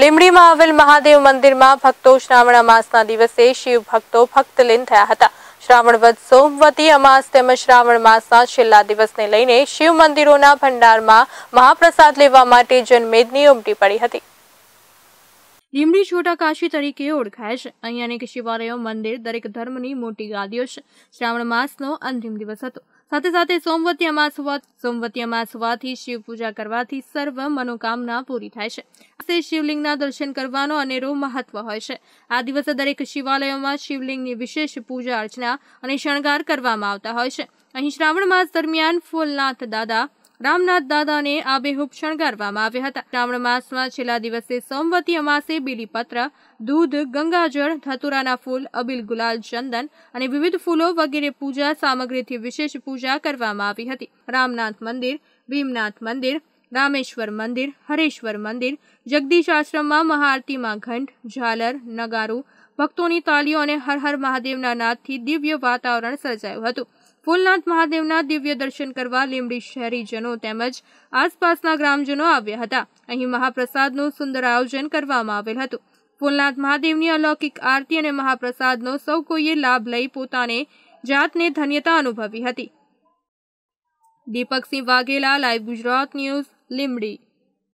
લીમડીમાં આવેલ મહાદેવ મંદિરમાં ભક્તો શ્રાવણ અમાસના દિવસે શિવ ભક્તો ભક્તલીન થયા હતા શ્રાવણ વધ સોમવતી અમાસ તેમજ શ્રાવણ માસના છેલ્લા દિવસને લઈને શિવ મંદિરોના ભંડારમાં મહાપ્રસાદ લેવા માટે જનમેદની ઉમટી પડી હતી લીમડી છોટા કાશી તરીકે ઓળખાય છે અહીં અનેક શિવાલયો મંદિર દરેક ધર્મની મોટી ગાદીઓ છે શ્રાવણ માસનો અંતિમ દિવસ હતો સાથે સાથે સોમવતી અમાસ હોવા સોમવતી અમાસ હોવાથી શિવ પૂજા કરવાથી સર્વ મનોકામના પૂરી થાય છે પાસે શિવલિંગના દર્શન કરવાનો અનેરો મહત્વ હોય છે આ દિવસે દરેક શિવાલયોમાં શિવલિંગની વિશેષ પૂજા અર્ચના અને શણગાર કરવામાં આવતા હોય છે અહીં શ્રાવણ માસ દરમિયાન ફૂલનાથ દાદા રામનાથ દાદાને આબેહૂબ શણગારવામાં આવ્યા હતા શ્રાવણ માસમાં છેલ્લા દિવસે સોમવતી અમાસે બીલીપત્ર દૂધ ગંગાજળ ધતુરાના ફૂલ અબિલ ગુલાલ ચંદન અને વિવિધ ફૂલો વગેરે પૂજા સામગ્રીથી વિશેષ પૂજા કરવામાં આવી હતી રામનાથ મંદિર ભીમનાથ મંદિર રામેશ્વર મંદિર હરેશ્વર મંદિર જગદીશ આશ્રમમાં મહાઆરતીમાં ઘંટ ઝાલર નગારું ભક્તોની તાલીઓ અને હર હર મહાદેવના નાદથી દિવ્ય વાતાવરણ સર્જાયું હતું ફૂલનાથ મહાદેવના દિવ્ય દર્શન કરવા લીંબડી શહેરીજનો તેમજ આસપાસના ગ્રામજનો આવ્યા હતા અહીં મહાપ્રસાદનું સુંદર આયોજન કરવામાં આવેલ હતું ફૂલનાથ મહાદેવની અલૌકિક આરતી અને મહાપ્રસાદનો સૌ કોઈએ લાભ લઈ પોતાને જાતને ધન્યતા અનુભવી હતી દીપકસિંહ વાઘેલા લાઈવ ગુજરાત ન્યૂઝ લીંબડી